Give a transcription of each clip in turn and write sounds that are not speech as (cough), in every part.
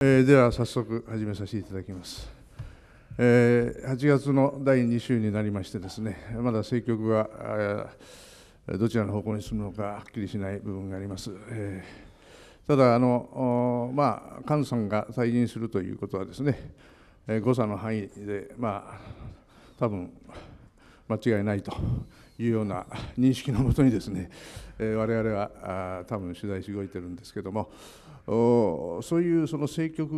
えー、では早速始めさせていただきます、えー、8月の第2週になりましてですねまだ政局がどちらの方向に進むのかはっきりしない部分があります、えー、ただあのまあ菅さんが退任するということはですね、えー、誤差の範囲でまあ多分間違いないというような認識のもとにですね、えー、我々はあ多分取材し動いてるんですけどもそういうその政局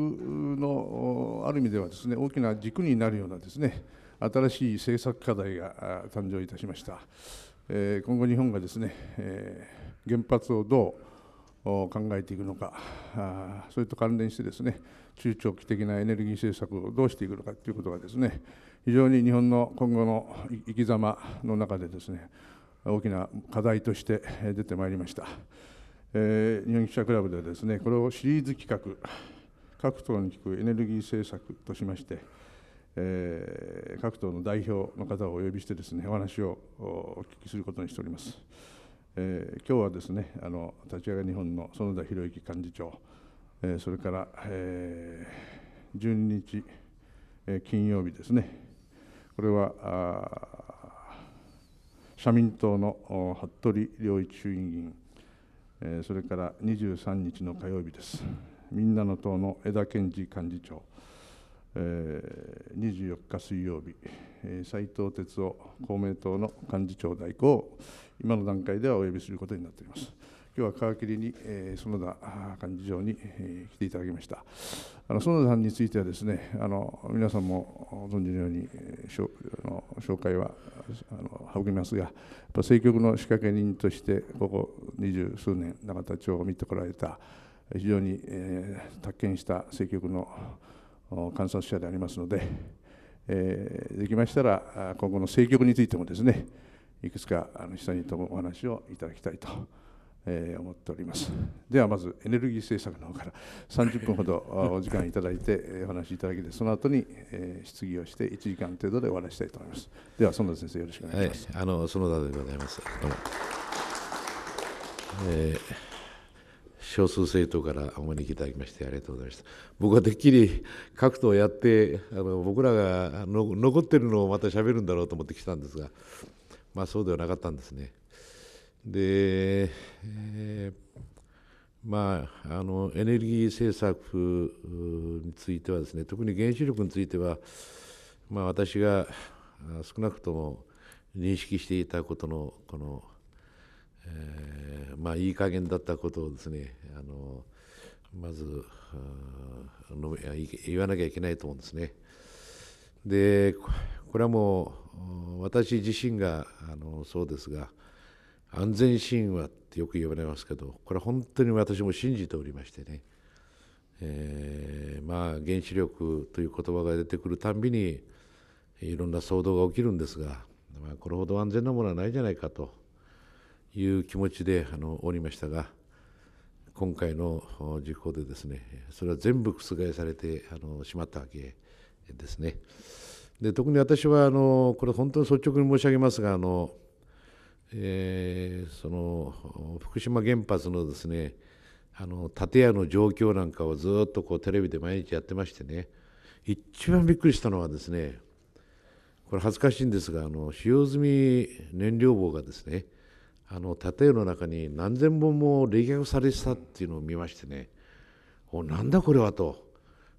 のある意味ではですね大きな軸になるようなですね新しい政策課題が誕生いたしました。今後日本がですね原発をどう考えていくのかそれと関連してですね中長期的なエネルギー政策をどうしていくのかということがですね非常に日本の今後の生き様の中でですね大きな課題として出てまいりました。えー、日本記者クラブでですねこれをシリーズ企画各党に聞くエネルギー政策としまして、えー、各党の代表の方をお呼びしてですねお話をお聞きすることにしております、えー、今日はですねあの立ち上が日本の園田博之幹事長、えー、それから、えー、12日、えー、金曜日ですねこれはあ社民党の服部良一衆院議員それから23日の火曜日です、みんなの党の江田健二幹事長、24日水曜日、斉藤哲夫公明党の幹事長代行を今の段階ではお呼びすることになっております。今日は皮切りに、えー、園田幹事長に、えー、来ていただきましたあの園田さんについてはですねあの皆さんも存じのように、えー、あの紹介はあの省きますがやっぱ政局の仕掛け人としてここ二十数年永田町を見てこられた非常に、えー、達見した政局の観察者でありますので、えー、できましたら今後の政局についてもですねいくつかあの下にともお話をいただきたいとえー、思っておりますではまずエネルギー政策の方から30分ほどお時間いただいてお話しいただきその後に、えー、質疑をして1時間程度で終わらしたいと思いますでは園田先生よろしくお願いします、はい、あの園田でございますどうも、えー、少数政党からお招きいただきましてありがとうございました僕はてっきり各党やってあの僕らがの残ってるのをまた喋るんだろうと思って来たんですがまあそうではなかったんですねで、えー、まあ、あのエネルギー政策についてはですね特に原子力については、まあ、私が少なくとも認識していたことのこの、えー、まあ、いい加減だったことをですねあのまず言わなきゃいけないと思うんですね。でこれはもう私自身があのそうですが安全神話ってよく言われますけどこれ本当に私も信じておりましてね、えー、まあ原子力という言葉が出てくるたんびにいろんな騒動が起きるんですが、まあ、これほど安全なものはないじゃないかという気持ちであのおりましたが今回の事故でですねそれは全部覆されてあのしまったわけですね。で特に私はあのこれ本当に率直に申し上げますがあのえー、その福島原発のですねあの建屋の状況なんかをずっとこうテレビで毎日やってましてね一番びっくりしたのはですねこれ恥ずかしいんですがあの使用済み燃料棒がですねあの建屋の中に何千本も冷却されてたっていうのを見ましてねおなんだこれはと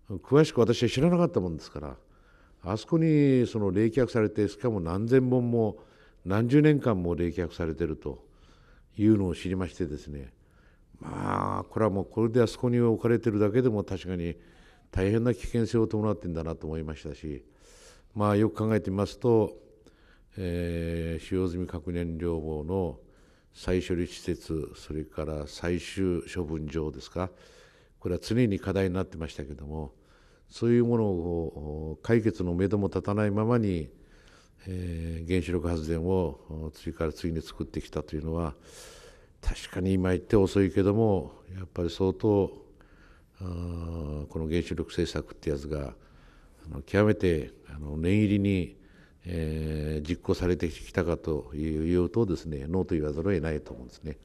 詳しく私は知らなかったもんですからあそこにその冷却されてしかも何千本も何十年間も冷却されてるというのを知りましてですねまあこれはもうこれであそこに置かれてるだけでも確かに大変な危険性を伴ってんだなと思いましたしまあよく考えてみますと、えー、使用済み核燃料棒の再処理施設それから最終処分場ですかこれは常に課題になってましたけどもそういうものを解決のめども立たないままにえ原子力発電を次から次に作ってきたというのは確かに今言って遅いけどもやっぱり相当あこの原子力政策ってやつが極めてあの念入りに、え実行されてきたかというとですねノーと言わざるを得ないと思うんですね。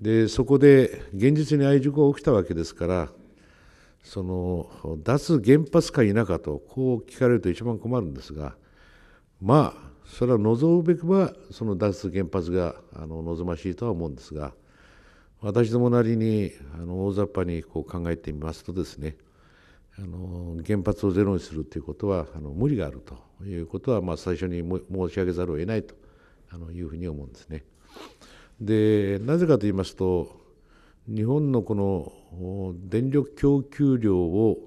でそこで現実に愛熟が起きたわけですからその脱原発か否かとこう聞かれると一番困るんですが。まあそれは望むべくばその脱原発があの望ましいとは思うんですが私どもなりにあの大雑把にこう考えてみますとですねあの原発をゼロにするということはあの無理があるということは、まあ、最初に申し上げざるを得ないとあのいうふうに思うんですね。でなぜかと言いますと日本のこの電力供給量を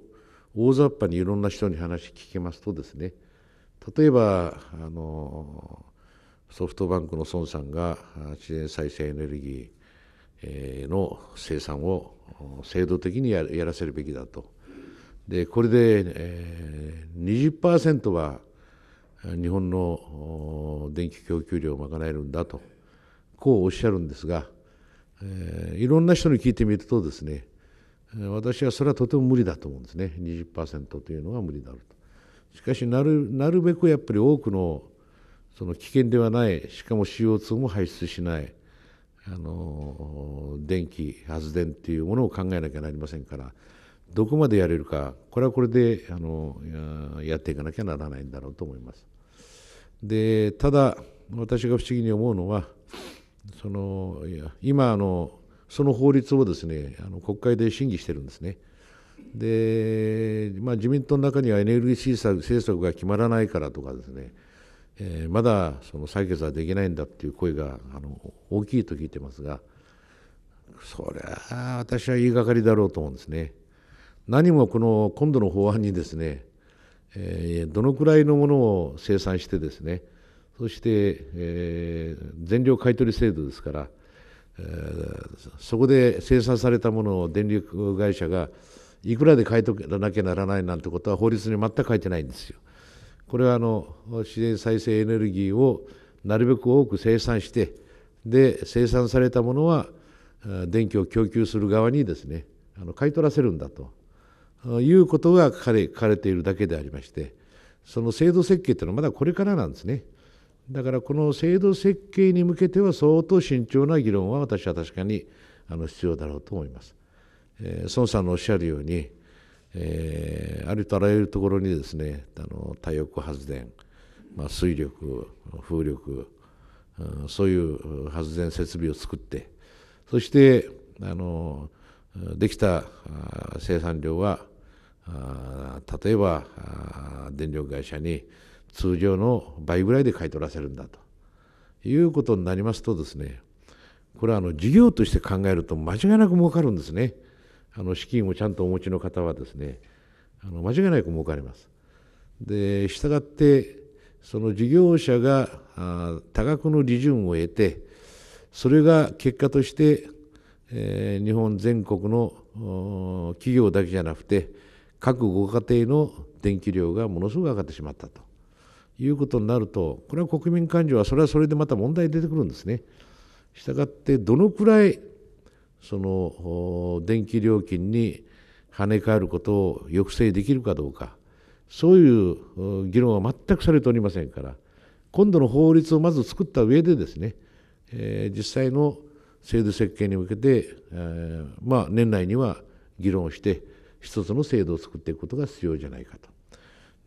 大雑把にいろんな人に話聞きますとですね例えばあのソフトバンクの孫さんが自然再生エネルギーの生産を制度的にやらせるべきだと。でこれで、えー、20%は日本の電気供給量を賄えるんだとこうおっしゃるんですが、えいろんな人に聞いてみるとですね私はそれはとても無理だと思うんですね20%というのは無理だろうと。しかしなるなるべくやっぱり多くのその危険ではないしかも CO2 も排出しないあの電気発電っていうものを考えなきゃなりませんからどこまでやれるかこれはこれであのやっていかなきゃならないんだろうと思います。でただ私が不思議に思うのはその今あのその法律をですねあの国会で審議してるんですね。で、まあ、自民党の中にはエネルギー政策が決まらないからとかですね、えー、まだその採決はできないんだっていう声があの大きいと聞いてますがそりゃ私は言いがかりだろうと思うんですね。何もこの今度の法案にですね、えー、どのくらいのものを生産してですねそして、えー、全量買取制度ですから、えー、そこで生産されたものを電力会社が、いくらで書いとかなきゃならないなんてことは法律に全く書いてないんですよ。これはあの自然再生エネルギーをなるべく多く生産してで生産されたものは電気を供給する側にですねあの買い取らせるんだということが書かれ書かれているだけでありましてその制度設計というのはまだこれからなんですね。だからこの制度設計に向けては相当慎重な議論は私は確かにあの必要だろうと思います。えー、孫さんのおっしゃるように、えー、ありとあらゆるところにですねあの太陽光発電、まあ、水力風力、うん、そういう発電設備を作ってそしてあのできた生産量は例えば電力会社に通常の倍ぐらいで買い取らせるんだということになりますとですねこれはあの事業として考えると間違いなく儲かるんですね。あの資金をちゃんとお持ちの方はですねあの間違いなく儲かります。で従ってその事業者が多額の利潤を得てそれが結果として、えー、日本全国の企業だけじゃなくて各ご家庭の電気量がものすごく上がってしまったということになるとこれは国民感情はそれはそれでまた問題出てくるんですね。したがってどのくらいその電気料金に跳ね返ることを抑制できるかどうかそういう議論は全くされておりませんから今度の法律をまず作った上でですね、え実際の制度設計に向けて、えまあ、年内には議論をして一つの制度を作っていくことが必要じゃないかと。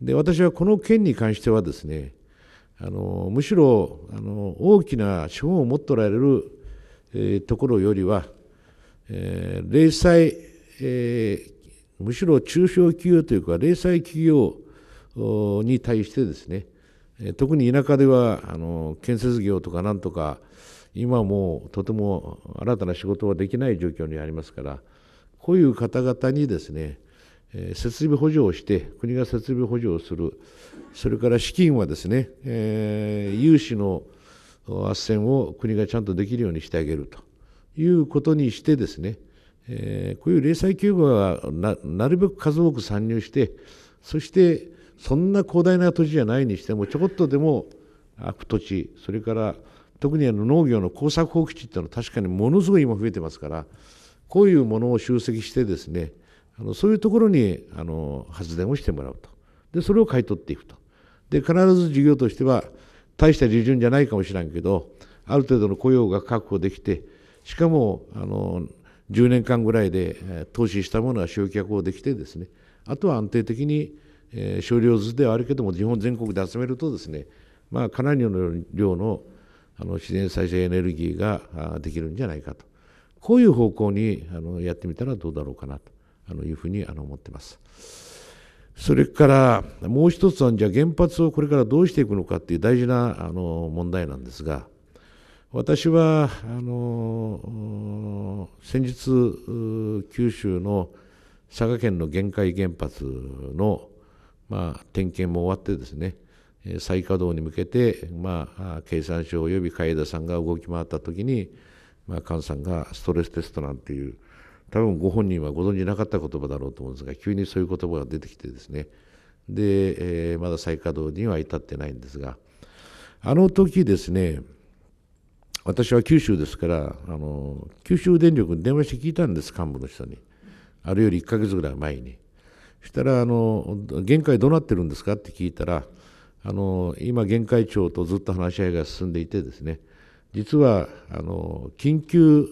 で私はこの件に関してはですねあのむしろあの大きな資本を持っておられる、えー、ところよりはえー、零細、えー、むしろ中小企業というか零細企業に対してですね特に田舎ではあの建設業とかなんとか今もうとても新たな仕事はできない状況にありますからこういう方々にですね設備補助をして国が設備補助をするそれから資金はですね、えー、融資の斡旋を国がちゃんとできるようにしてあげるということにしてですね、えー、こういう零細企業がなるべく数多く参入してそしてそんな広大な土地じゃないにしてもちょこっとでも空く土地それから特にあの農業の耕作放棄地っていうのは確かにものすごい今増えてますからこういうものを集積してですねあのそういうところにあの発電をしてもらうとでそれを買い取っていくとで必ず事業としては大した利潤じゃないかもしれんけどある程度の雇用が確保できてしかもあの10年間ぐらいで投資したものは集客をできてですねあとは安定的に、え少量ずつではあるけども日本全国で集めるとですね、まあ、かなりの量のあの自然再生エネルギーができるんじゃないかとこういう方向にあのやってみたらどうだろうかなとあのいうふうにあの思ってます。それからもう一つはじゃあ原発をこれからどうしていくのかっていう大事なあの問題なんですが私はあの先日九州の佐賀県の玄海原発の、まあ、点検も終わってですね再稼働に向けて、まあ、経産省及び海江田さんが動き回った時に、まあ、菅さんがストレステストなんていう多分ご本人はご存じなかった言葉だろうと思うんですが急にそういう言葉が出てきてですねで、えー、まだ再稼働には至ってないんですがあの時ですね私は九州ですからあの九州電力に電話して聞いたんです幹部の人にあるより1か月ぐらい前にそしたらあの「限界どうなってるんですか?」って聞いたらあの今限界庁とずっと話し合いが進んでいてですね実はあの緊急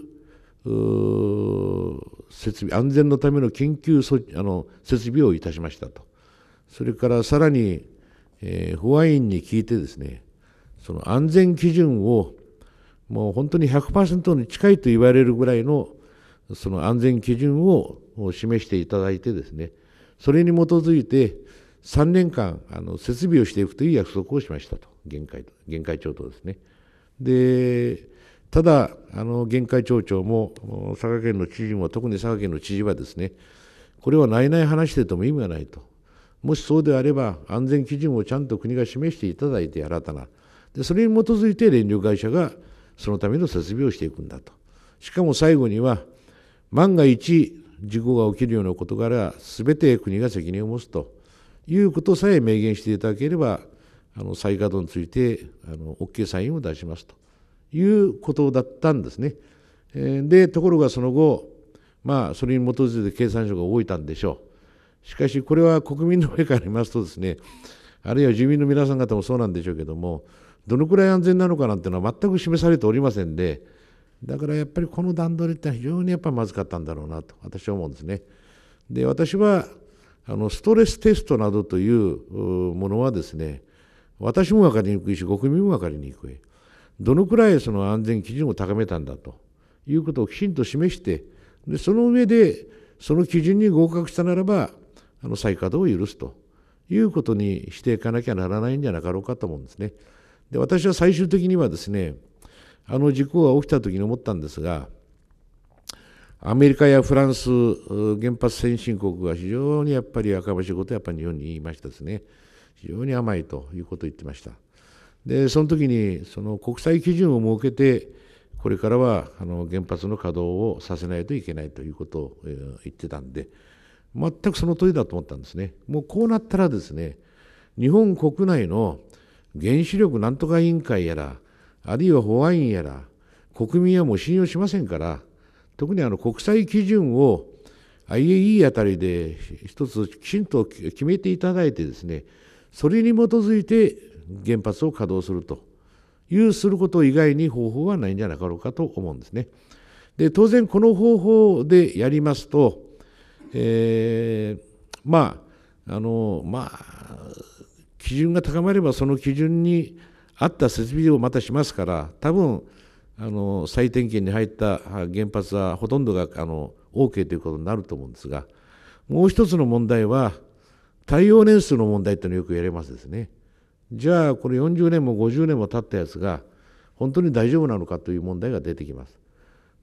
設備安全のための緊急措置あの設備をいたしましたとそれからさらに、えー、保安員に聞いてですねその安全基準をもう本当に100%に近いと言われるぐらいのその安全基準を示していただいてですねそれに基づいて3年間あの設備をしていくという約束をしましたと限界限界町とですね。でただあの限界町長も佐賀県の知事も特に佐賀県の知事はですねこれはないない話でても意味がないともしそうであれば安全基準をちゃんと国が示していただいて新たなでそれに基づいて電力会社がそのための設備をしていくんだと。しかも最後には万が一事故が起きるようなことから全て国が責任を持つということさえ明言していただければあの再稼働についてあの OK サインを出しますということだったんですね。でところがその後まあそれに基づいて経産省が動いたんでしょう。しかしこれは国民の目から見ますとですねあるいは住民の皆さん方もそうなんでしょうけどもどのくらい安全なのかなんていうのは全く示されておりませんでだからやっぱりこの段取りっては非常にやっぱりまずかったんだろうなと私は思うんですね。で私はあのストレステストなどというものはですね私も分かりにくいし国民も分かりにくいどのくらいその安全基準を高めたんだということをきちんと示してでその上でその基準に合格したならばあの再稼働を許すということにしていかなきゃならないんじゃなかろうかと思うんですね。で私は最終的にはですねあの事故が起きた時に思ったんですがアメリカやフランス原発先進国が非常にやっぱり赤星ことやっぱり日本に言いましたですね非常に甘いということを言ってましたでその時にその国際基準を設けてこれからはあの原発の稼働をさせないといけないということを言ってたんで全くその通りだと思ったんですねもうこうなったらですね日本国内の原子力なんとか委員会やら、あるいは保安院やら、国民はもう信用しませんから、特にあの国際基準を IAE あたりで一つきちんと決めていただいてですね、それに基づいて原発を稼働するというすること以外に方法はないんじゃなかろうかと思うんですね。で当然この方法でやりますと、えー、まああのまあ基準が高まればその基準に合った設備をまたしますから多分あの再点検に入った原発はほとんどがあの OK ということになると思うんですがもう一つの問題は耐用年数の問題というのをよく言われますですね。じゃあこれ40年も50年も経ったやつが本当に大丈夫なのかという問題が出てきます。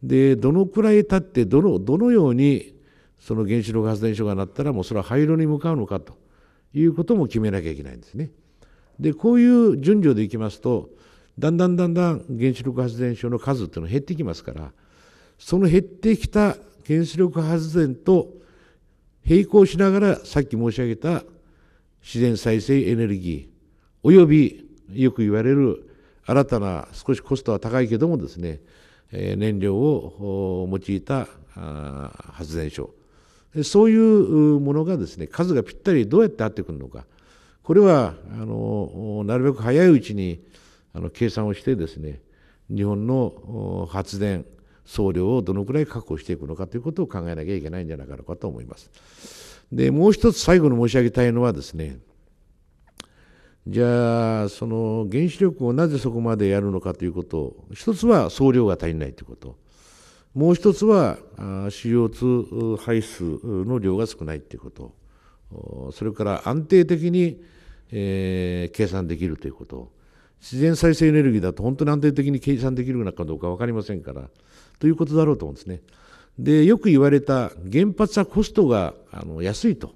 でどのくらい経ってどのどのようにその原子力発電所がなったらもうそれは廃炉に向かうのかということも決めなきゃいけないんですね。でこういう順序でいきますとだんだんだんだん原子力発電所の数っていうのは減ってきますからその減ってきた原子力発電と並行しながらさっき申し上げた自然再生エネルギーおよびよく言われる新たな少しコストは高いけどもですね燃料を用いた発電所そういうものがですね数がぴったりどうやって合ってくるのかこれはあのなるべく早いうちにあの計算をしてですね日本の発電総量をどのくらい確保していくのかということを考えなきゃいけないんじゃなかろうかと思います。でもう一つ最後に申し上げたいのはですねじゃあその原子力をなぜそこまでやるのかということ一つは総量が足りないということもう一つは CO2 排出の量が少ないということそれから安定的に、え計算できるということ自然再生エネルギーだと本当に安定的に計算できるのかどうか分かりませんからということだろうと思うんですね。でよく言われた原発はコストがあの安いと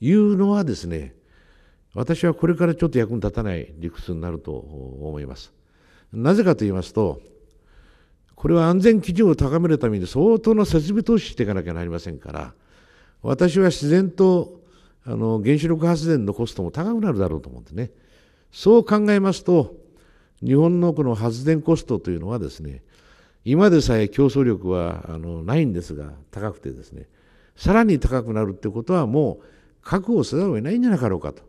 いうのはですね私はこれからちょっと役に立たない理屈になると思います。なぜかと言いますとこれは安全基準を高めるために相当な設備投資していかなきゃなりませんから私は自然とあの原子力発電のコストも高くなるだろうと思うんですねそう考えますと日本のこの発電コストというのはですね今でさえ競争力はあのないんですが高くてですねさらに高くなるってことはもう確保せざるを得ないんじゃなかろうかと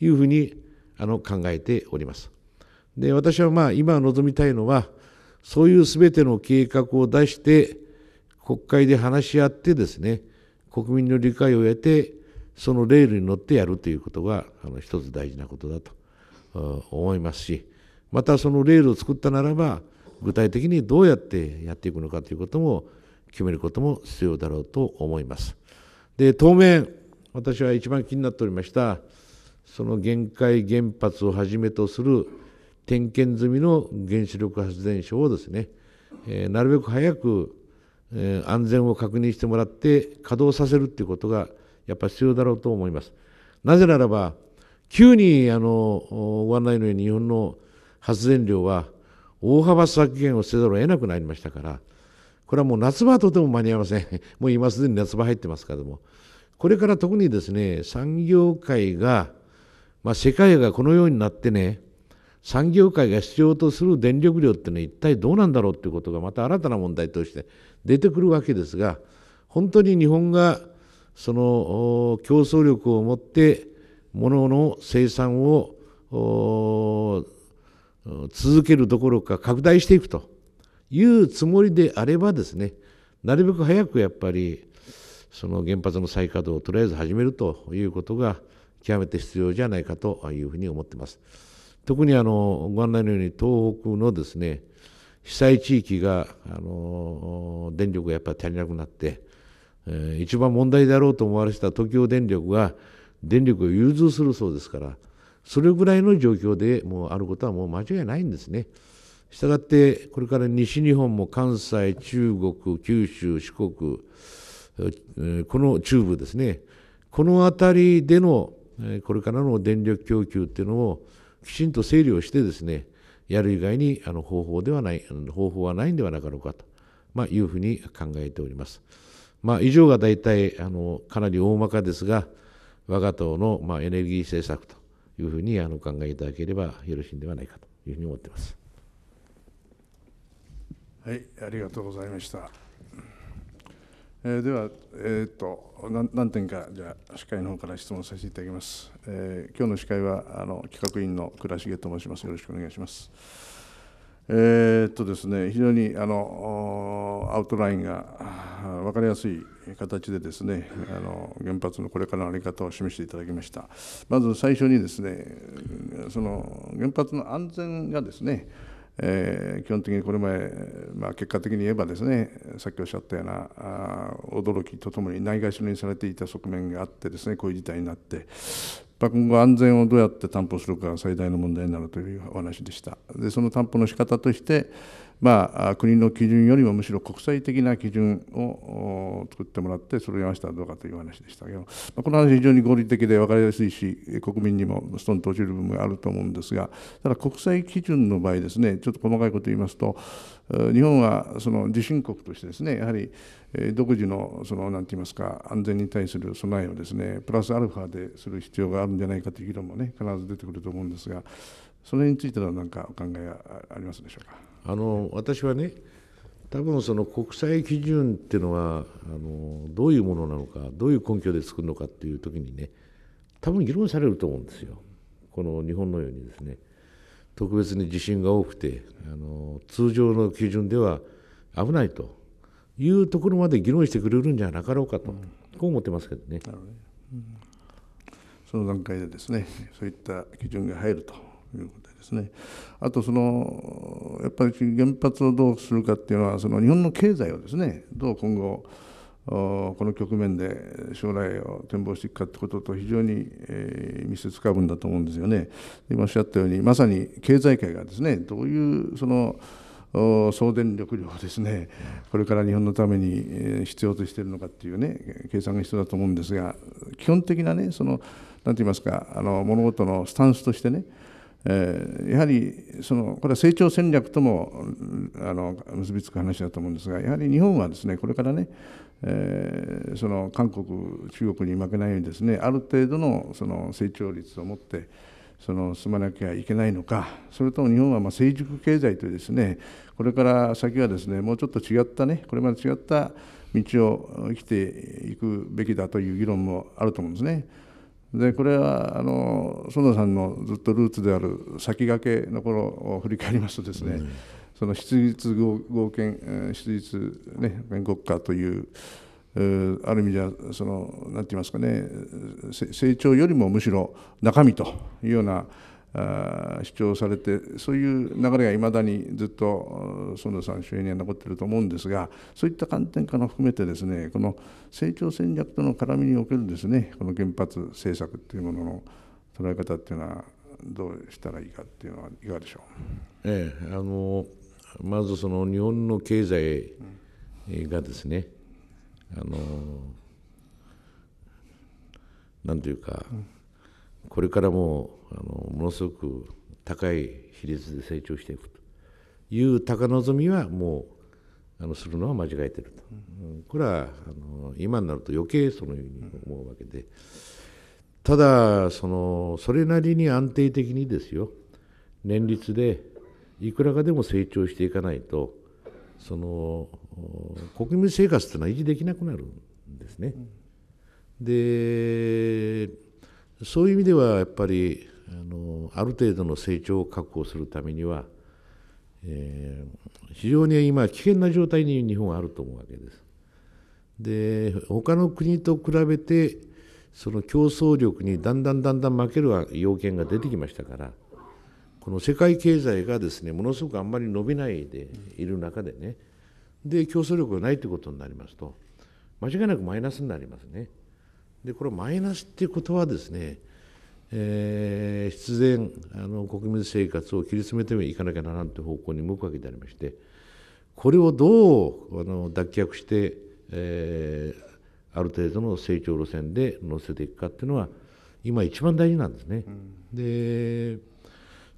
いうふうにあの考えております。で私はまあ今望みたいのはそういうすべての計画を出して、国会で話し合ってですね、国民の理解を得て、そのレールに乗ってやるということが、あの一つ大事なことだと思いますし、またそのレールを作ったならば、具体的にどうやってやっていくのかということも決めることも必要だろうと思います。で、当面、私は一番気になっておりました、その限界原発をはじめとする点検済みの原子力発電所をですね、えー、なるべく早く、えー、安全を確認してもらって稼働させるっていうことがやっぱり必要だろうと思います。なぜならば急にあのご案内のように日本の発電量は大幅削減をせざるを得なくなりましたからこれはもう夏場はとても間に合いません (laughs) もう今すでに夏場入ってますけどもこれから特にですね産業界が、まあ、世界がこのようになってね産業界が必要とする電力量ってのは一体どうなんだろうっていうことがまた新たな問題として出てくるわけですが本当に日本がその競争力を持って物の生産を続けるどころか拡大していくというつもりであればですねなるべく早くやっぱりその原発の再稼働をとりあえず始めるということが極めて必要じゃないかというふうに思っています。特にあのご案内のように東北のですね被災地域があの電力がやっぱり足りなくなって、えー、一番問題であろうと思われてた東京電力が電力を融通するそうですからそれぐらいの状況でもうあることはもう間違いないんですね。したがってこれから西日本も関西中国九州四国この中部ですねこの辺りでのこれからの電力供給っていうのをきちんと整理をしてですねやる以外にあの方法ではない方法はないんではなかろうかと、まあ、いうふうに考えております。まあ、以上が大体あのかなり大まかですが我が党の、まあ、エネルギー政策というふうにあの考えいただければよろしいんではないかというふうに思っています。はい、ありがとうございました。えでは、えーと、何点かじゃ司会の方から質問させていただきます。えー、今日の司会はあの企画委員の倉重と申します。よろしくお願いします。えー、っとですね、非常にあのアウトラインが分かりやすい形でですね、あの原発のこれからの在り方を示していただきました。まず最初にですね、その原発の安全がですね、えー、基本的にこれまで、まあ、結果的に言えばですねさっきおっしゃったようなあ驚きとともにないがしろにされていた側面があってですねこういう事態になって。ま今後安全をどうやって担保するかが最大の問題になるというお話でした。でその担保の仕方としてまあ、国の基準よりもむしろ国際的な基準を作ってもらってそれを合わせたらどうかという話でしたけど、まあ、この話非常に合理的で分かりやすいし国民にもストンと落ちる部分があると思うんですがただ国際基準の場合ですねちょっと細かいこと言いますと日本はその地震国としてですねやはり独自のそのんて言いますか安全に対する備えをですねプラスアルファでする必要があるんじゃないかという議論もね必ず出てくると思うんですがそれについては何かお考えはありますでしょうか。あの私はね多分その国際基準っていうのはあのどういうものなのかどういう根拠で作るのかっていう時にね多分議論されると思うんですよこの日本のようにですね特別に地震が多くてあの通常の基準では危ないというところまで議論してくれるんじゃなかろうかと、うん、こう思ってますけどね。なるほどうん、その段階でですねそういった基準が入るというこですねあとそのやっぱり原発をどうするかっていうのはその日本の経済をですねどう今後この局面で将来を展望していくかってことと非常に、え密接かぶんだと思うんですよね。今おっしゃったようにまさに経済界がですねどういうその送電力量をですねこれから日本のために必要としているのかっていうね計算が必要だと思うんですが基本的なねその何て言いますかあの物事のスタンスとしてねえやはりそのこれは成長戦略ともあの結びつく話だと思うんですがやはり日本はですねこれからね、えその韓国中国に負けないようにですねある程度のその成長率を持ってその進まなきゃいけないのかそれとも日本はま成熟経済というですねこれから先はですねもうちょっと違ったねこれまで違った道を生きていくべきだという議論もあると思うんですね。でこれはあの園田さんのずっとルーツである先駆けの頃を振り返りますとですね、うん、その質実合憲質実、ね、国家というある意味じゃその何て言いますかね成長よりもむしろ中身というような主張されてそういう流れがいまだにずっと園田さん周演には残っていると思うんですがそういった観点から含めてですねこの成長戦略との絡みにおけるですねこの原発政策というものの捉え方っていうのはどうしたらいいかっていうのはいかがでしょう、ええ、あのまずその日本の経済がですね、あのなんというか、これからもあのものすごく高い比率で成長していくという高望みはもうあのするのは間違えてると、うん、これはあの今になると余計そのように思うわけで、ただそのそれなりに安定的にですよ年率でいくらかでも成長していかないとその国民生活というのは維持できなくなるんですね。でそういう意味ではやっぱりあのある程度の成長を確保するためには、えー、非常に今危険な状態に日本はあると思うわけです。で他の国と比べてその競争力にだんだんだんだん負ける要件が出てきましたからこの世界経済がですねものすごくあんまり伸びないでいる中でねで競争力がないということになりますと間違いなくマイナスになりますね。でこれマイナスっていうことはですねえー、必然あの国民生活を切り詰めてもいかなきゃならんという方向に向くわけでありましてこれをどうあの脱却して、えー、ある程度の成長路線で乗せていくかっていうのは今一番大事なんですね。うん、で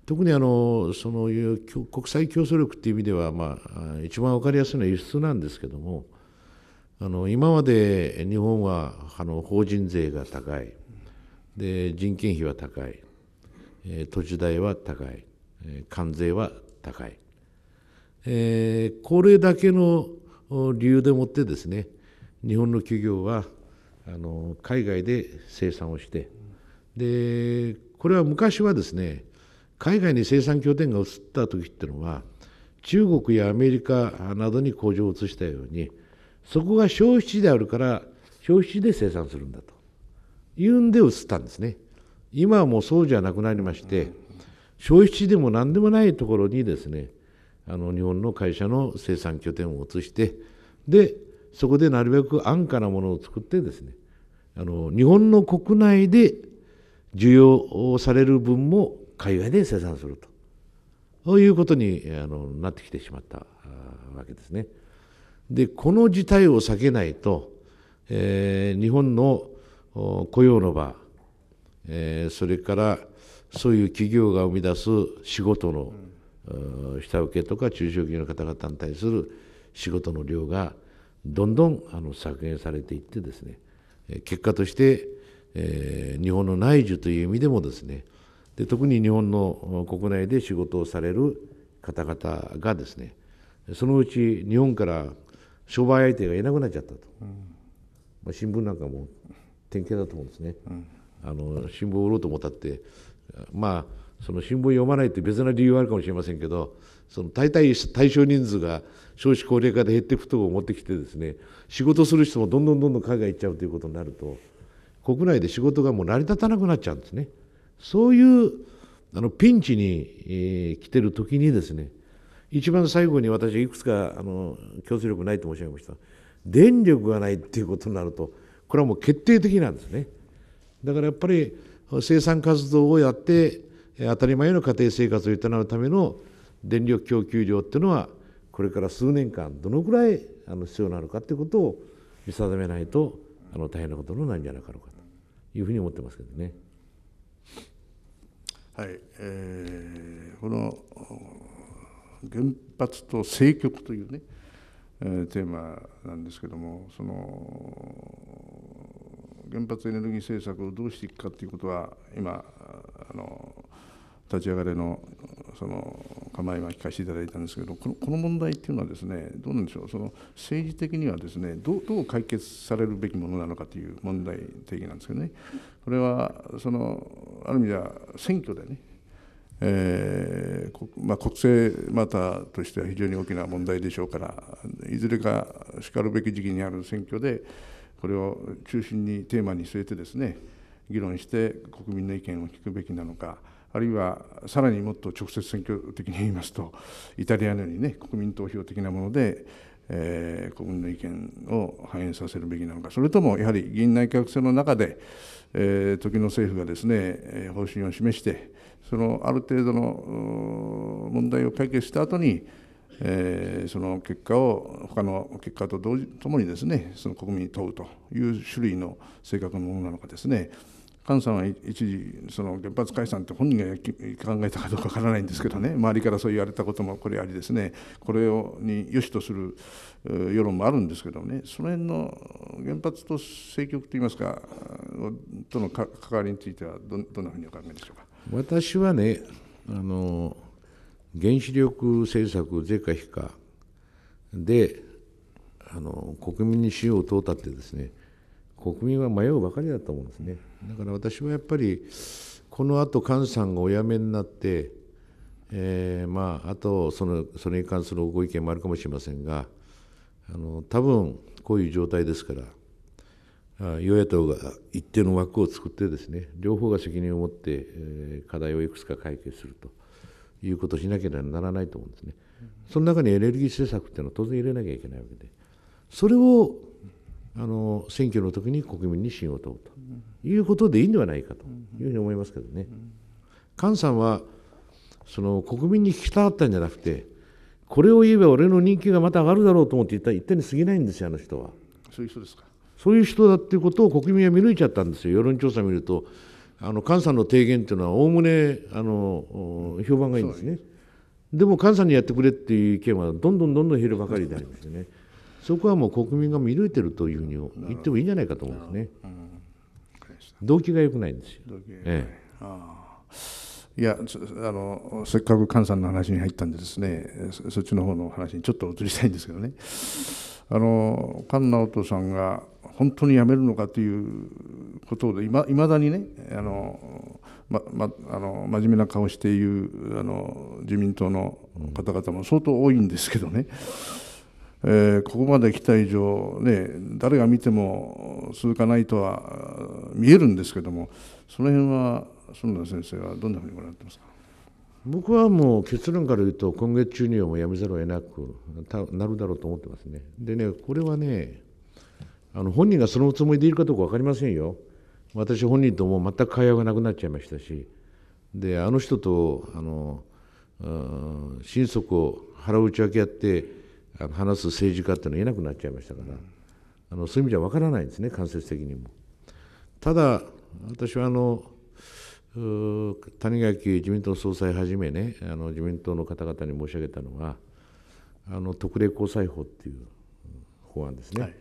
特にあのそのいう国際競争力っていう意味では、まあ、一番分かりやすいのは輸出なんですけどもあの今まで日本はあの法人税が高いで人件費は高い、えー、土地代は高い、えー、関税は高い、えー、これだけの理由でもってですね日本の企業はあの海外で生産をしてでこれは昔はですね海外に生産拠点が移った時っていうのは中国やアメリカなどに工場を移したようにそこが消費地であるから消費地で生産するんだと言うんで移ったんですね今はもうそうじゃなくなりまして消費地でも何でもないところにですねあの日本の会社の生産拠点を移してでそこでなるべく安価なものを作ってですねあの日本の国内で需要される分も海外で生産するとそういうことにあのなってきてしまったわけですね。でこの事態を避けないと、えー、日本の雇用の場、それからそういう企業が生み出す仕事の、下請けとか中小企業の方々に対する仕事の量がどんどんあの削減されていってですね結果として、えー、日本の内需という意味でもですねで特に日本の国内で仕事をされる方々がですねそのうち日本から商売相手がいなくなっちゃったと、うん、まあ、新聞なんかも典型だと思うんですね。うん、あの新聞を売ろうと思ったってまあその新聞読まないって別な理由はあるかもしれませんけどその大体対象人数が少子高齢化で減っていくとこを持ってきてですね仕事する人もどんどんどんどん海外行っちゃうということになると国内で仕事がもう成り立たなくなっちゃうんですね。そういうあのピンチに、えー、来てる時にですね一番最後に私いくつかあの強制力ないと申し上げました電力がないっていうことになるとこれはもう決定的なんですねだからやっぱり生産活動をやって当たり前の家庭生活を営むための電力供給量っていうのはこれから数年間どのぐらいあの必要なのかっていうことを見定めないとあの大変なことになるんじゃないかというふうに思ってますけどね。はい、えー、この原発と政局というねえー、テーマなんですけどもその原発エネルギー政策をどうしていくかということは今あの立ち上がれのその構えは聞かせていただいたんですけどこのこの問題っていうのはですねどうなんでしょうその政治的にはですねどうどう解決されるべきものなのかという問題定義なんですけどねこれはそのある意味では選挙でねえーまあ、国政またとしては非常に大きな問題でしょうからいずれかしかるべき時期にある選挙でこれを中心にテーマに据えてですね議論して国民の意見を聞くべきなのかあるいはさらにもっと直接選挙的に言いますとイタリアのようにね国民投票的なものでえー、国民の意見を反映させるべきなのか、それともやはり議院内閣制の中で、えー、時の政府がですね、え方針を示して、そのある程度の問題を解決した後に、えー、その結果を、他の結果と同時ともにですね、その国民に問うという種類の性格のものなのかですね。菅さんは一時その原発解散って本人が考えたかどうかわからないんですけどね周りからそう言われたこともこれありですねこれをに良しとする世論もあるんですけどねその辺の原発と政局といいますかとの関わりについてはどどんなふうにお考えでしょうか。私はねあの原子力政策是か非かであの国民にしよを問うたってですね国民は迷うばかりだと思うんですねだから私はやっぱりこのあと菅さんがお辞めになって、えー、まああとそのそれに関するご意見もあるかもしれませんがあの多分こういう状態ですから与野党が一定の枠を作ってですね両方が責任を持って、えー、課題をいくつか解決するということをしなければならないと思うんですね。その中にエネルギー政策っていうのは当然入れなきゃいけないわけでそれをあの選挙の時に国民に信を問うということでいいんではないかというふうに思いますけどね。菅さんはその国民に聞きたかったんじゃなくてこれを言えば俺の人気がまた上がるだろうと思って言った一点に過ぎないんですよあの人はそういう人ですかそういう人だっていうことを国民は見抜いちゃったんですよ世論調査を見るとあの菅さんの提言というのはおおむねあの評判がいいんですねでも菅さんにやってくれっていう意見はどんどんどんどん減るばかりでありますよね。そこはもう国民が見抜いてるというふうに言ってもいいんじゃないかと思うんですね。動機が良くないんですよ。ええ、あいやあのせっかく菅さんの話に入ったんでですねそっちの方の話にちょっと移りたいんですけどねあの菅直人さんが本当に辞めるのかということでいまだにねあの、まま、あの真面目な顔しているあの自民党の方々も相当多いんですけどね、うんえー、ここまで来た以上、ね、誰が見ても続かないとは見えるんですけどもその辺は園田先生はどんなふうにご覧になってますか僕はもう結論から言うと今月中にはもうやめざるを得なくなるだろうと思ってますね。でねこれはねあの本人がそのつもりでいるかどうか分かりませんよ。私本人とも全く会話がなくなっちゃいましたしであの人とあの心底を腹打ち明け合ってあの話す政治家っていうのはいなくなっちゃいましたから、あのそういう意味じゃわからないんですね間接的にも。ただ私はあの谷垣自民党総裁はじめねあの自民党の方々に申し上げたのはあの特例交際法っていう法案ですね、はい、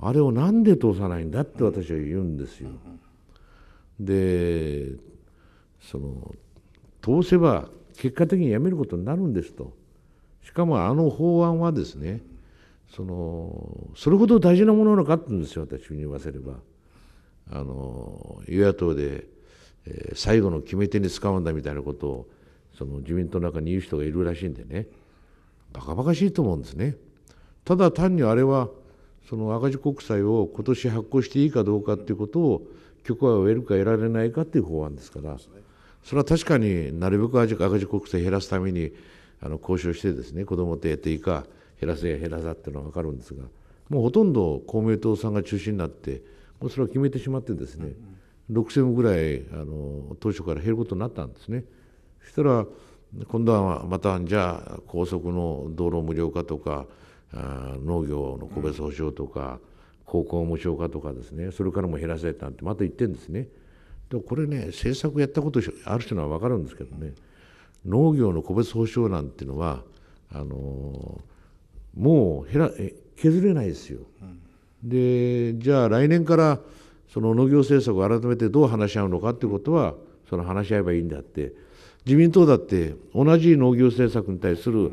あれをなんで通さないんだって私は言うんですよ。でその通せば結果的にやめることになるんですとしかもあの法案はですねそのそれほど大事なものなのかってうんですよ私に言わせればあの与野党で、えー、最後の決め手に使うんだみたいなことをその自民党の中に言う人がいるらしいんでねばかばかしいと思うんですね。ただ単にあれはその赤字国債を今年発行していいかどうかということを許可を得るか得られないかという法案ですからそれは確かになるべく赤字国債減らすためにあの交渉してですね子ども手当いいか減らせや減らさっていうのは分かるんですがもうほとんど公明党さんが中心になってもうそれは決めてしまってですね、6000ぐらいあの当初から減ることになったんですね。そしたら今度はまたじゃあ高速の道路無料化とかあ農業の個別保障とか、うん、高校無償化とかですねそれからも減らせなんてまた言ってるんですね。でこれね政策やったことある人は分かるんですけどね、農業の個別保障なんていうのはあのもう減ら削れないですよ。でじゃあ来年からその農業政策を改めてどう話し合うのかということはその話し合えばいいんだって自民党だって同じ農業政策に対する、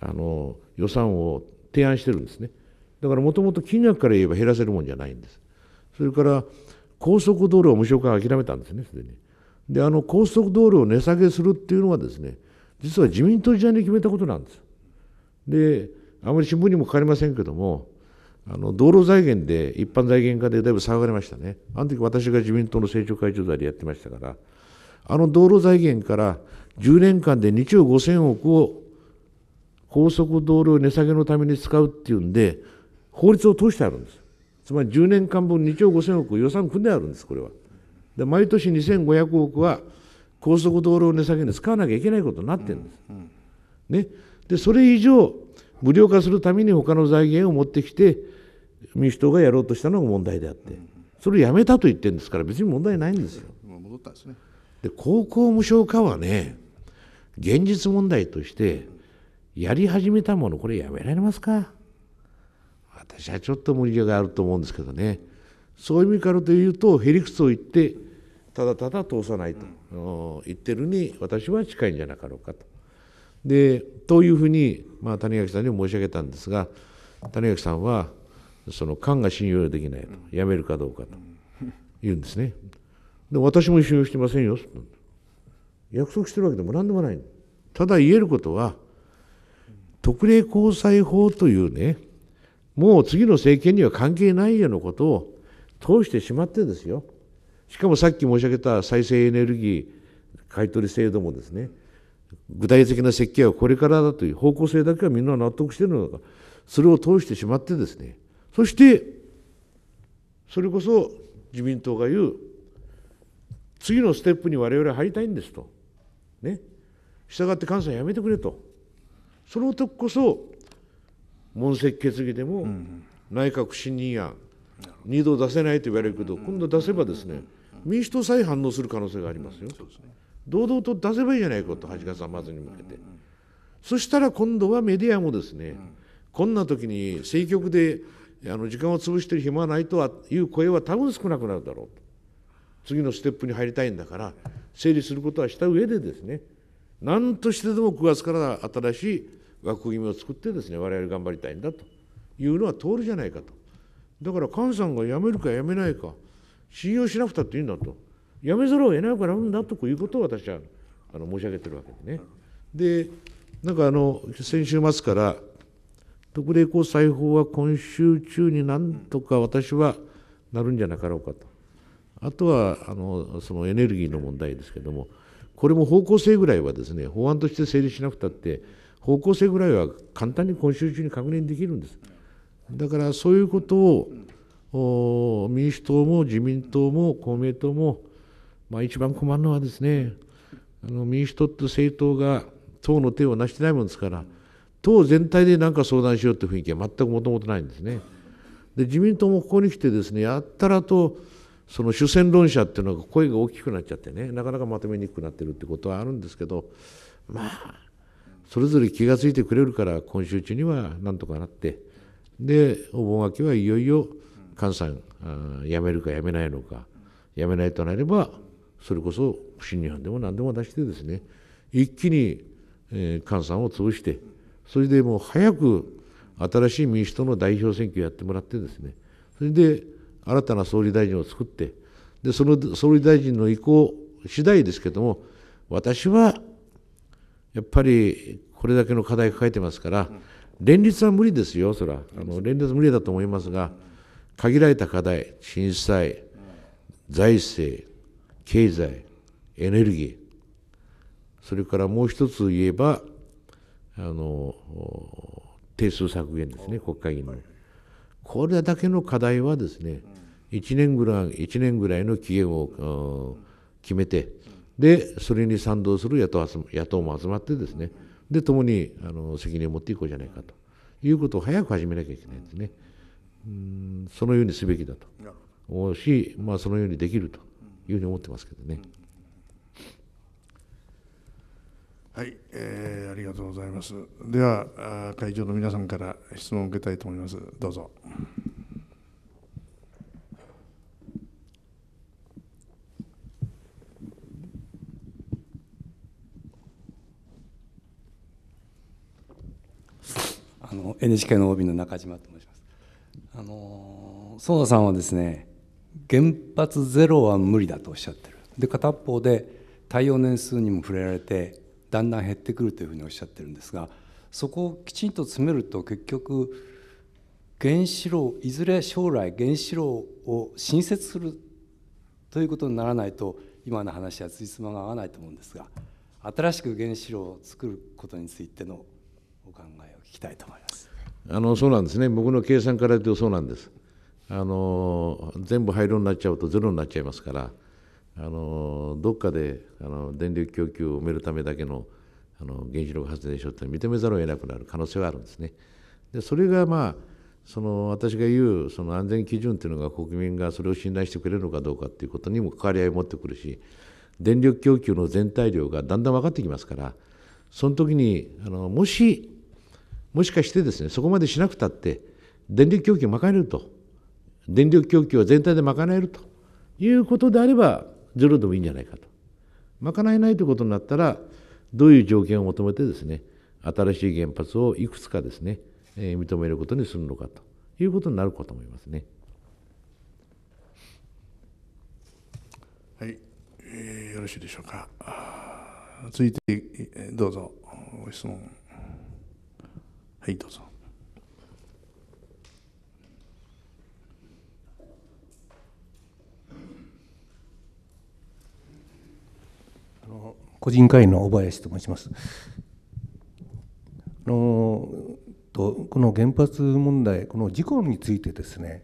あの予算を提案してるんですねだからもともと金額から言えば減らせるもんじゃないんですそれから高速道路は無償化諦めたんですねすでに。であの高速道路を値下げするっていうのはですね実は自民党時代に決めたことなんです。であまり新聞にも書かれませんけどもあの道路財源で一般財源化でだいぶ騒がれましたねあの時私が自民党の政調会長代でやってましたからあの道路財源から10年間で2兆5000億を高速道路値下げのために使うっていうんで法律を通してあるんですつまり10年間分2兆5000億予算組んであるんですこれは。で毎年2500億は高速道路を値下げに使わなきゃいけないことになってるんです、うんうんね、でそれ以上無料化するために他の財源を持ってきて民主党がやろうとしたのが問題であって、うんうん、それをやめたと言ってるんですから別に問題ないんですよ。戻ったんですねで高校無償化はね現実問題としてやり始めたものこれやめられますか私はちょっと無理があると思うんですけどねそういう意味からというとへりくつを言ってただただ通さないと、言ってるに私は近いんじゃなかろうかと。でというふうに、まあ、谷垣さんにも申し上げたんですが谷垣さんはその官が信用できないと辞めるかどうかと言うんですね。で私も信用してませんよ約束してるわけでも何でもないただ言えることは特例交際法というねもう次の政権には関係ないようなことを通してしまってですよしかもさっき申し上げた再生エネルギー買取制度もですね具体的な設計はこれからだという方向性だけはみんな納得してるのかそれを通してしまってですねそしてそれこそ自民党が言う次のステップに我々入りたいんですとね従って関西やめてくれとその時こそ問責決議でも内閣不信任案、2度出せないと言われるけど今度出せばですね民主党さえ反応する可能性がありますよ、堂々と出せばいいじゃないかと、8月はずに向けて、そしたら今度はメディアもですね、こんな時に政局であの時間を潰してる暇はないとはいう声は多分少なくなるだろうと、次のステップに入りたいんだから、整理することはした上でですね、何としてでも9月から新しい枠組みを作ってですね我々頑張りたいんだというのは通るじゃないかとだから菅さんが辞めるか辞めないか信用しなくたっていいんだとやめざるを得なくなるんだということを私はあの申し上げてるわけでね。でなんかあの先週末から特例交際法は今週中になんとか私はなるんじゃなかろうかとあとはあのそのエネルギーの問題ですけどもこれも方向性ぐらいはですね法案として成立しなくたって方向性ぐらいは簡単に今週中に確認できるんですだからそういうことを民主党も自民党も公明党も、まあ、一番困るのはですねあの民主党って政党が党の手を成してないもんですから党全体で何か相談しようという雰囲気は全くもともとないんですね。で自民党もここに来てですねやったらとその主戦論者っていうのが声が大きくなっちゃってねなかなかまとめにくくなってるってことはあるんですけどまあそれぞれ気が付いてくれるから今週中にはなんとかなってでお盆明けはいよいよ菅さん辞めるか辞めないのか辞めないとなればそれこそ不信任案でも何でも出してですね一気に、菅さんを潰してそれでもう早く新しい民主党の代表選挙やってもらってですねそれで新たな総理大臣を作ってでその総理大臣の意向次第ですけども私はやっぱりこれだけの課題抱えてますから連立は無理ですよそらあの連立無理だと思いますが。限られた課題、震災、財政、経済、エネルギー、それからもう一つ言えば、あの定数削減ですね、国会議員の。これだけの課題はですね、1年ぐらい ,1 年ぐらいの期限を、決めて、で、それに賛同する野党野党も集まってですね、で、共にあの責任を持っていこうじゃないかということを早く始めなきゃいけないんですね。うんそのようにすべきだと思うし、まあ、そのようにできるというふうに思ってますけどね。はい、えー、ありがとうございます。では会場の皆さんから質問を受けたいと思います。どうぞ。あの NHK の OB の中島とあの園田さんはですね原発ゼロは無理だとおっしゃってるで片方で耐用年数にも触れられてだんだん減ってくるというふうにおっしゃってるんですがそこをきちんと詰めると結局原子炉いずれ将来原子炉を新設するということにならないと今の話はついつまが合わないと思うんですが新しく原子炉を作ることについてのお考えを聞きたいと思います。あのそうなんですね僕の計算から言うとそうなんですあの全部廃炉になっちゃうとゼロになっちゃいますからあのどっかであの電力供給を埋めるためだけのあの原子力発電所って認めざるを得なくなる可能性はあるんですね。でそれがまあその私が言うその安全基準というのが国民がそれを信頼してくれるのかどうかっていうことにも関わり合いを持ってくるし電力供給の全体量がだんだん分かってきますからその時にあのもしもしかしてですねそこまでしなくたって電力供給を賄えると電力供給を全体で賄えるということであればゼロでもいいんじゃないかと賄えないということになったらどういう条件を求めてですね新しい原発をいくつかですね、えー、認めることにするのかということになるかと思いますね。はい、えー、よろしいでしょうか。続いてどうぞご質問。はいどうぞあの個人会の小林と申しますあのとこの原発問題この事故についてですね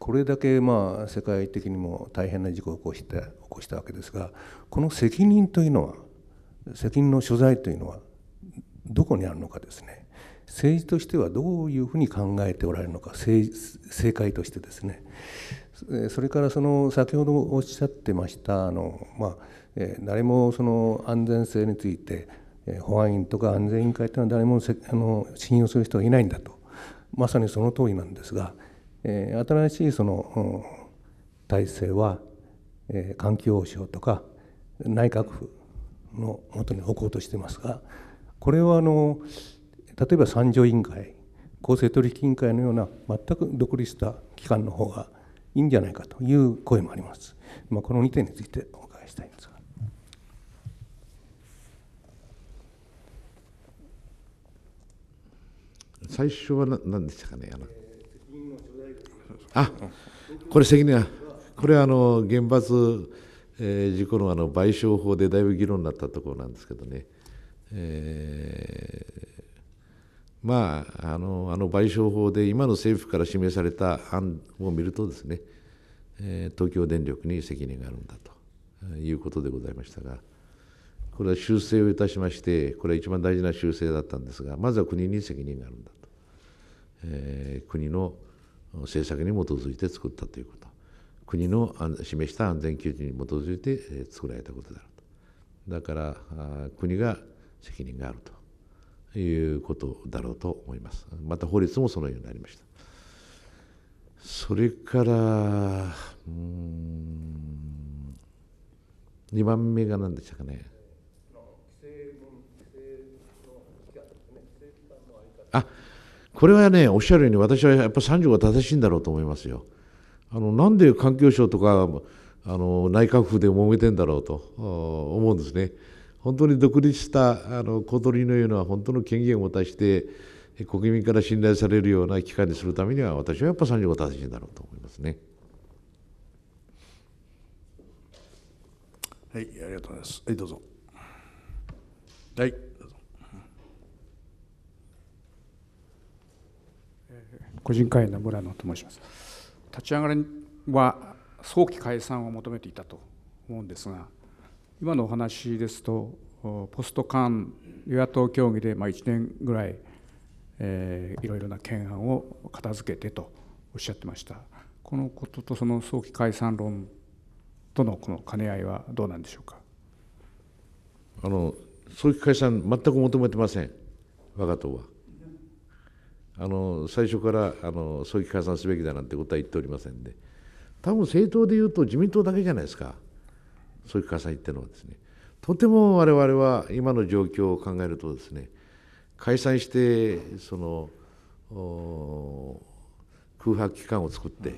これだけまあ世界的にも大変な事故を起こして起こしたわけですがこの責任というのは責任の所在というのはどこにあるのかですね政治としてはどういうふうに考えておられるのか政界としてですねそれからその先ほどおっしゃってましたあの、まあえ誰もその安全性について保安院とか安全委員会というのは誰もあの信用する人はいないんだとまさにその通りなんですが、え新しいその、体制は、え環境省とか内閣府のもとに置こうとしてますがこれはあの、例えば三条委員会公正取引委員会のような全く独立した機関の方がいいんじゃないかという声もあります。まあ、この2点についてお伺いしたいんですが。最初は何でしたかね。あのあこれ責任はこれはあの原発、え事故のあの賠償法でだいぶ議論になったところなんですけどね、えまあ、あのあの賠償法で今の政府から示された案を見るとですね、えー、東京電力に責任があるんだということでございましたがこれは修正をいたしましてこれは一番大事な修正だったんですがまずは国に責任があるんだと、えー、国の政策に基づいて作ったということ国の示した安全基準に基づいて作られたことであるとだから国が責任があるということだろうと思います。また法律もそのようになりました。それから、うん、2番目が何でしたかね。あこれはね、おっしゃるように私はやっぱ3条が正しいんだろうと思いますよ。あのなんで環境省とかあの内閣府で揉めてんだろうと思うんですね。本当に独立したあの小鳥のような本当の権限を出して国民から信頼されるような機会にするためには私はやっぱ35達人だろうと思いますね。はい、ありがとうございます。はい、どうぞ。はい、どうぞ。個人会員の村野と申します。立ち上がりは早期解散を求めていたと思うんですが。今のお話ですと、ポスト間与野党協議でま1年ぐらい、えー、いろいろな懸案を片付けてとおっしゃってました、このこととその早期解散論とのこの兼ね合いはどうなんでしょうか。あの早期解散、全く求めてません、我が党は。あの最初からあの早期解散すべきだなんてことは言っておりませんで、多分政党でいうと自民党だけじゃないですか。そういう火災っていうのはですねとても我々は今の状況を考えるとですね解散してその空白期間を作って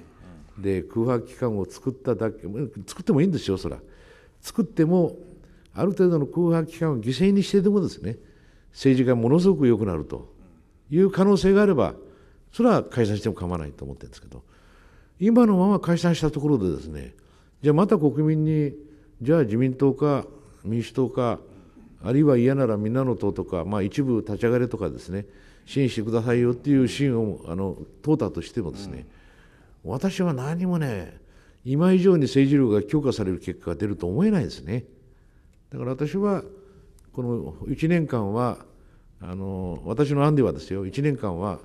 で空白期間を作っただけ作ってもいいんですよそら作ってもある程度の空白期間を犠牲にしてでもですね政治がものすごく良くなるという可能性があればそれは解散しても構わないと思ってるんですけど今のまま解散したところでですねじゃあまた国民にじゃあ自民党か民主党か、あるいは嫌ならみんなの党とか、まあ、一部立ち上がれとかですね、支援してくださいよっていう支援をあの問うたとしてもですね、うん、私は何もね、今以上に政治力が強化される結果が出ると思えないですね。だから私は、この1年間は、あの私の案ではですよ、1年間は、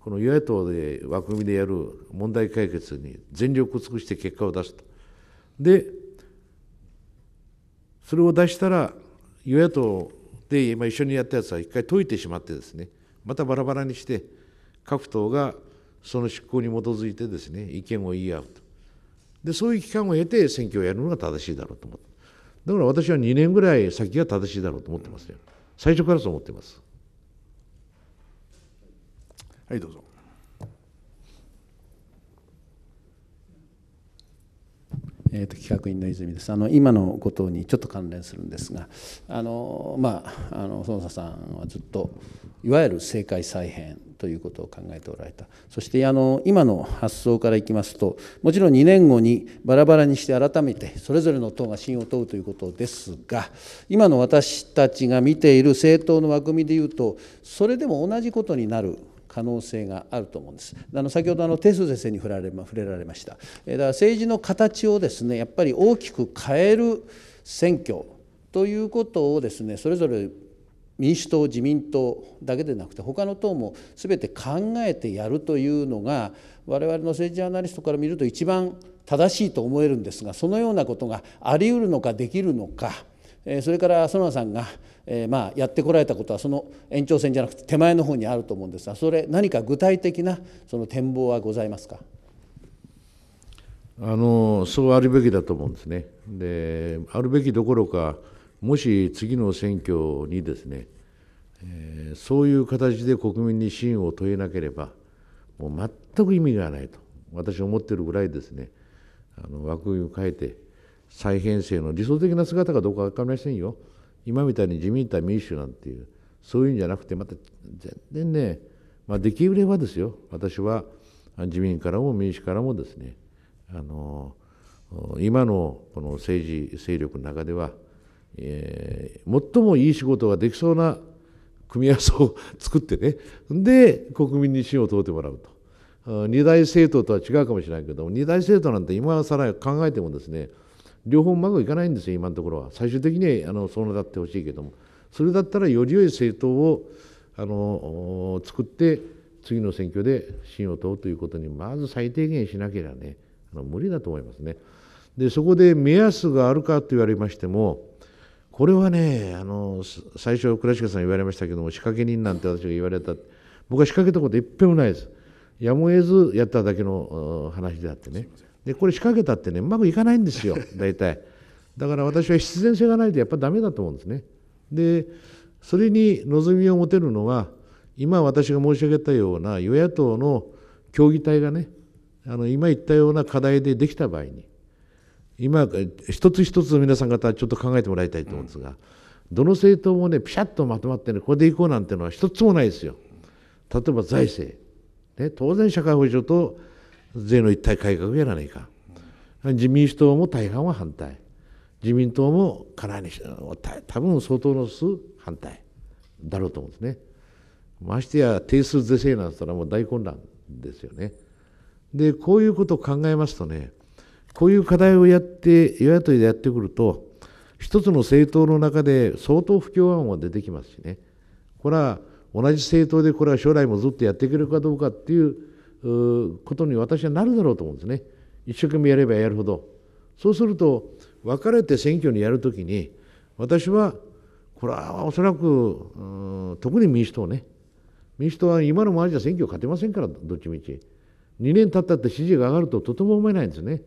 この与野党で枠組みでやる問題解決に全力を尽くして結果を出すと。でそれを出したら与野党で今一緒にやったやつは一回解いてしまってですねまたバラバラにして各党がその執行に基づいてですね意見を言い合うとでそういう期間を経て選挙をやるのが正しいだろうと思ってだから私は2年ぐらい先が正しいだろうと思ってますね最初からそう思ってますはいどうぞえー、と企画員の泉ですあの今のことにちょっと関連するんですがあの、まあ、あの孫さんはずっといわゆる政界再編ということを考えておられたそしてあの今の発想からいきますともちろん2年後にバラバラにして改めてそれぞれの党が信を問うということですが今の私たちが見ている政党の枠組みでいうとそれでも同じことになる可能性があると思うんです。あの先ほどあの定数先生に触られ触れられました。だから政治の形をですねやっぱり大きく変える選挙ということをですねそれぞれ民主党自民党だけでなくて他の党も全て考えてやるというのが我々の政治アナリストから見ると一番正しいと思えるんですがそのようなことがありうるのかできるのかそれから園田さんがえー、まあやってこられたことはその延長線じゃなくて手前の方にあると思うんですがそれ何か具体的なその展望はございますかあのそうあるべきだと思うんですね。であるべきどころかもし次の選挙にですね、えー、そういう形で国民に信を問えなければもう全く意味がないと私は思ってるぐらいですねあの枠組みを変えて再編成の理想的な姿かどうか分かりませんよ。今みたいに自民対民主なんていうそういうんじゃなくてまた全然ね、まあ、でき売ればですよ私は自民からも民主からもですねあの今のこの政治勢力の中では、えー、最もいい仕事ができそうな組み合わせを作ってねで国民に信を問うてもらうと二大政党とは違うかもしれないけども二大政党なんて今更考えてもですね両方うまくいかないんですよ今のところは最終的にあのそうなってほしいけどもそれだったらより良い政党をあの作って次の選挙で信を問うということにまず最低限しなければねあの無理だと思いますね。でそこで目安があるかと言われましてもこれはねあの最初倉近さん言われましたけども仕掛け人なんて私が言われた僕は仕掛けたこといっぺんもないです。やむを得ずやっただけの話であってね。でこれ仕掛けたってねうまくいかないんですよ (laughs) 大体だから私は必然性がないとやっぱ駄目だと思うんですねでそれに望みを持てるのは今私が申し上げたような与野党の協議体がねあの今言ったような課題でできた場合に今一つ一つの皆さん方ちょっと考えてもらいたいと思うんですが、どの政党もねピシャッとまとまってねこれでいこうなんていうのは一つもないですよ。例えば財政、ね、当然社会保障と税の一体改革やらないか、自民党も大半は反対自民党もかなり多分相当の数反対だろうと思うんですねましてや定数是正なんてったらもう大混乱ですよねでこういうことを考えますとねこういう課題をやって与野党でやってくると一つの政党の中で相当不協和音が出てきますしねこれは同じ政党でこれは将来もずっとやっていけるかどうかっていうことに私はなるだろうと思うんですね一生懸命やればやるほどそうすると別れて選挙にやるときに私はこれはおそらく特に民主党ね民主党は今のままじゃ選挙勝てませんからどっちみち2年経ったって支持が上がるととても思えないんですね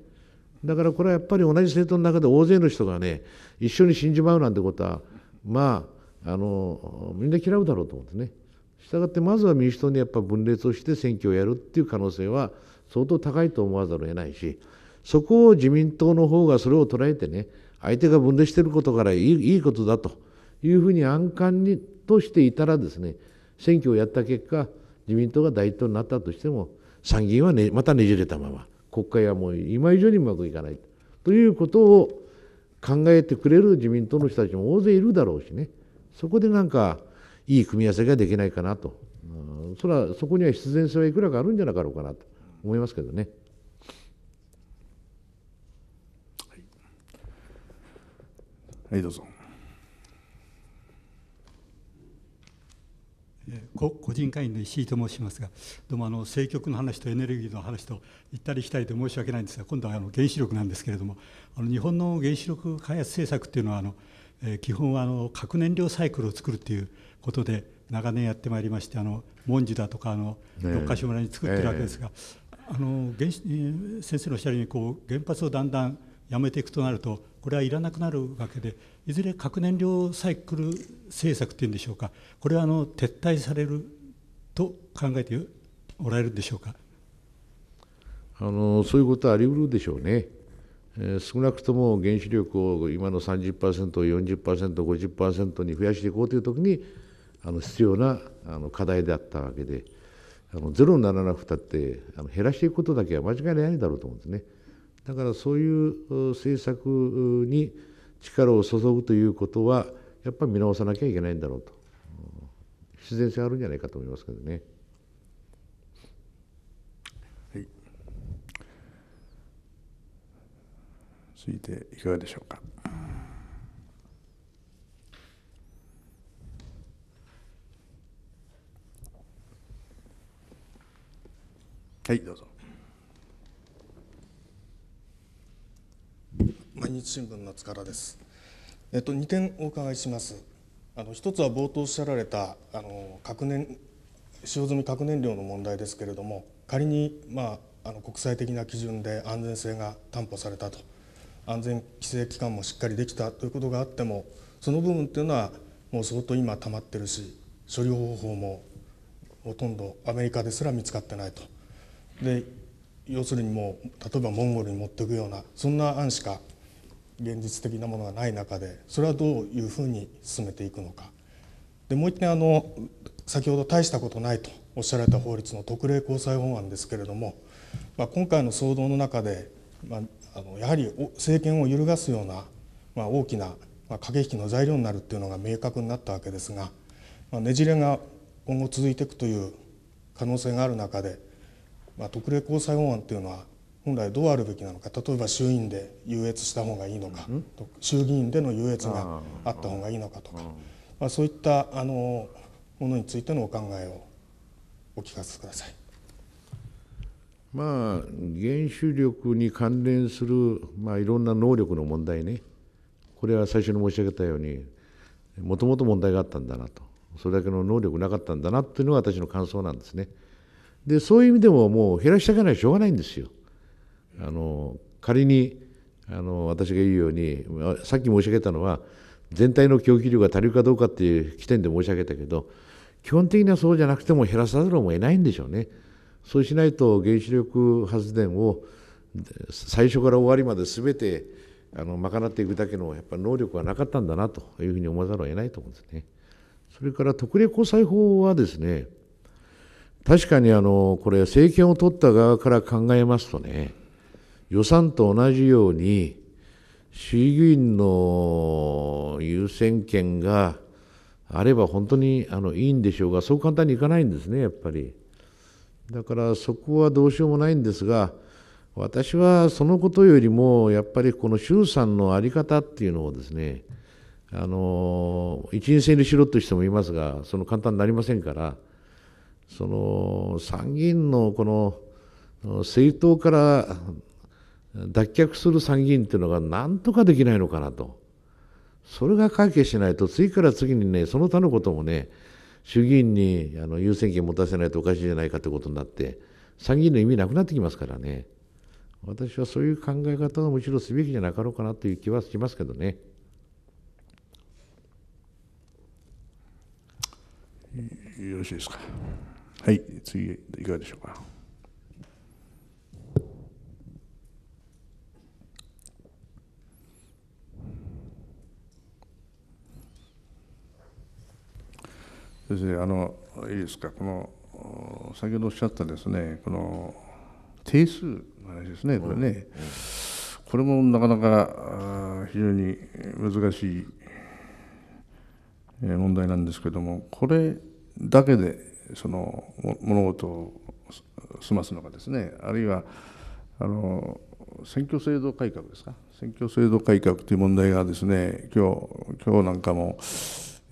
だからこれはやっぱり同じ政党の中で大勢の人がね一緒に死んじまうなんてことはまああのみんな嫌うだろうと思うんですね。したがってまずは民主党にやっぱ分裂をして選挙をやるっていう可能性は相当高いと思わざるを得ないしそこを自民党の方がそれを捉えてね相手が分裂していることからいいいいことだというふうに安観にとしていたらですね選挙をやった結果自民党が大統領になったとしても参議院は、ね、またねじれたまま国会はもう今以上にうまくいかないということを考えてくれる自民党の人たちも大勢いるだろうしねそこでなんかいい組み合わせができないかなと、うん、それはそこには必然性はいくらかあるんじゃなかろうかなと思いますけどね。はい、どうぞ。個人会員の石井と申しますが、どうもあの政局の話とエネルギーの話と行ったり来たりで申し訳ないんですが、今度はあの原子力なんですけれども、あの日本の原子力開発政策というのはあの、え基本はあの核燃料サイクルを作るということで長年やってまいりましてあの文字だとかあの、ね、六ヶ所村に作ってるわけですが、えー、あの原子先生のおっしゃるようにこう原発をだんだんやめていくとなるとこれはいらなくなるわけでいずれ核燃料サイクル政策っていうんでしょうかこれはあの撤退されると考えておられるんでしょうかあのそういうことはありうるでしょうね。えー、少なくとも原子力を今の30%を40%、50%に増やしていこうというときにあの必要なあの課題であったわけであのゼロにならなくたってあの減らしていくことだけは間違いないだろうと思うんですね。だからそういう政策に力を注ぐということはやっぱり見直さなきゃいけないんだろうと必然性あるんじゃないかと思いますけどね。はい、いていかがでしょうか。はいどうぞ毎日新聞の塚田ですえっと2点お伺いしますあの1つは冒頭おっしゃられたあの核燃使用済み核燃料の問題ですけれども仮にまああの国際的な基準で安全性が担保されたと安全規制機関もしっかりできたということがあってもその部分っていうのはもう相当今溜まってるし処理方法もほとんどアメリカですら見つかってないとで要するにもう例えばモンゴルに持っていくようなそんな案しか現実的なものがない中でそれはどういうふうに進めていくのか。でもう一点あの先ほど大したことないとおっしゃられた法律の特例交際法案ですけれども、まあ、今回の騒動の中で、まあ、あのやはり政権を揺るがすような、まあ、大きな、まあ、駆け引きの材料になるっていうのが明確になったわけですが、まあ、ねじれが今後続いていくという可能性がある中でまあ、特例交際法案というのは本来どうあるべきなのか例えば衆院で優越した方がいいのか、うん、衆議院での優越があった方がいいのかとか、まあ、そういったあのものについてのお考えをお聞かせください。まあ、原子力に関連する、まあ、いろんな能力の問題ね、これは最初に申し上げたように、もともと問題があったんだなと、それだけの能力なかったんだなというのが私の感想なんですね。でそういう意味でももう減らしたくないしょうがないんですよ。あの仮にあの私が言うようにさっき申し上げたのは全体の供給量が足りるかどうかっていう起点で申し上げたけど基本的にはそうじゃなくても減らさざるを得ないんでしょうね。そうしないと原子力発電を最初から終わりまで全てあの賄っていくだけのやっぱ能力はなかったんだなというふうに思わざるを得ないと思うんですね。それから特例交際法はですね確かにあのこれ政権を取った側から考えますとね予算と同じように市議院の優先権があれば本当にあのいいんでしょうがそう簡単にいかないんですねやっぱりだからそこはどうしようもないんですが私はそのことよりもやっぱりこの衆参の在り方っていうのをですねあの一任制にしろという人もいますがその簡単になりませんからその参議院のこの政党から脱却する参議院というのがなんとかできないのかなと。それが解決しないと次から次にねその他のこともね衆議院にあの優先権持たせないとおかしいじゃないかということになって参議院の意味なくなってきますからね私はそういう考え方をむしろすべきじゃなかろうかなという気はしますけどね。よろしいですか。はい、次、いかがでしょうか。先生、あの、いいですか、この、先ほどおっしゃったですね、この。定数の話ですね、これね。うんうん、これもなかなか、非常に難しい。問題なんですけども、これだけでその物事を済ますのかですねあるいはあの選挙制度改革ですか選挙制度改革という問題がですね今日今日なんかも、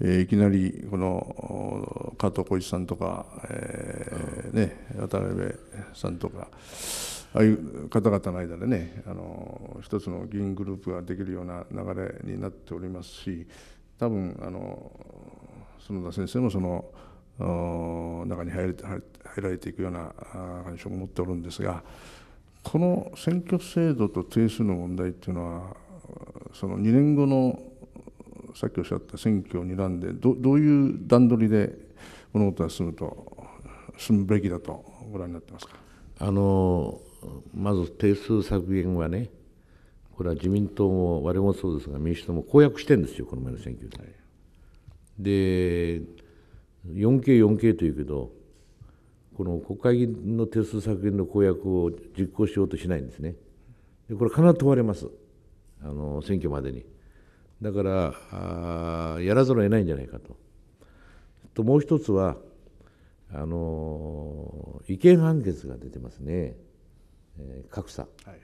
えー、いきなりこの加藤浩一さんとか、えーね、渡辺さんとかああいう方々の間でねあの一つの議員グループができるような流れになっておりますし多分あの園田先生もその中に入れ入られていくような感触を持っておるんですがこの選挙制度と定数の問題というのはその2年後のさっきおっしゃった選挙を睨んでどどういう段取りで物事が進むと進むべきだとご覧になってますかあのまず定数削減はねこれは自民党も我もそうですが民主党も公約してるんですよこの前の選挙で。はい、で 4K4K というけどこの国会議員の定数削減の公約を実行しようとしないんですね。でこれ必ず問われますあの選挙までに。だからやらざるを得ないんじゃないかと。ともう一つはあの違憲判決が出てますね、えー、格差、はい、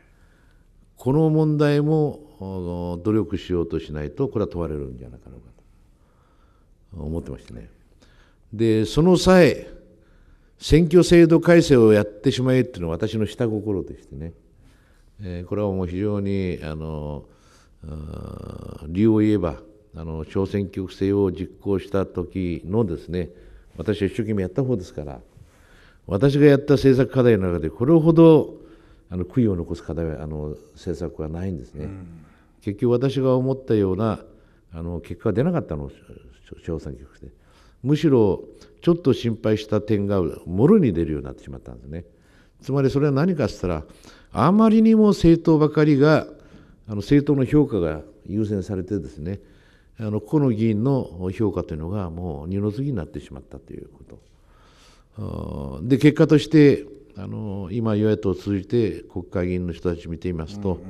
この問題も努力しようとしないとこれは問われるんじゃなかろうかと思ってましたね。でその際選挙制度改正をやってしまえっていうのは私の下心でしてね、えー、これはもう非常にあの理由を言えばあの小選挙区制を実行した時のですね私は一生懸命やった方ですから私がやった政策課題の中でこれほどあの悔いを残す課題はあの政策はないんですね、うん、結局私が思ったようなあの結果は出なかったの小選挙区でむしろちょっと心配した点がもろに出るようになってしまったんですね。つまりそれは何かっつったらあまりにも政党ばかりがあの政党の評価が優先されてですねあのこの議員の評価というのがもう二の次になってしまったということで結果としてあの今与野党を通じて国会議員の人たち見ていますと、うん